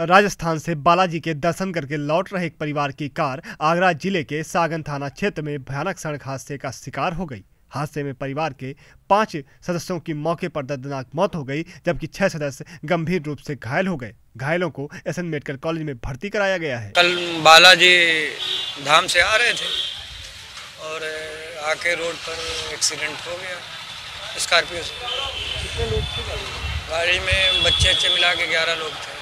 राजस्थान से बालाजी के दर्शन करके लौट रहे एक परिवार की कार आगरा जिले के सागन थाना क्षेत्र में भयानक सड़क हादसे का शिकार हो गई हादसे में परिवार के पांच सदस्यों की मौके पर दर्दनाक मौत हो गई जबकि छह सदस्य गंभीर रूप से घायल हो गए घायलों को एस एन मेडिकल कॉलेज में भर्ती कराया गया है कल बालाजी धाम से आ रहे थे और आके रोड पर एक्सीडेंट हो गया स्कॉर्पियो से गाड़ी में बच्चे अच्छे मिला के ग्यारह लोग थे